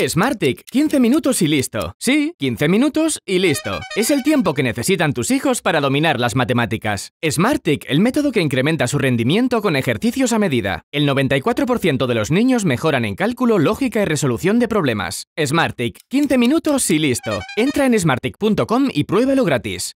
Smartick, 15 minutos y listo. Sí, 15 minutos y listo. Es el tiempo que necesitan tus hijos para dominar las matemáticas. Smartick, el método que incrementa su rendimiento con ejercicios a medida. El 94% de los niños mejoran en cálculo, lógica y resolución de problemas. Smartick, 15 minutos y listo. Entra en smartick.com y pruébalo gratis.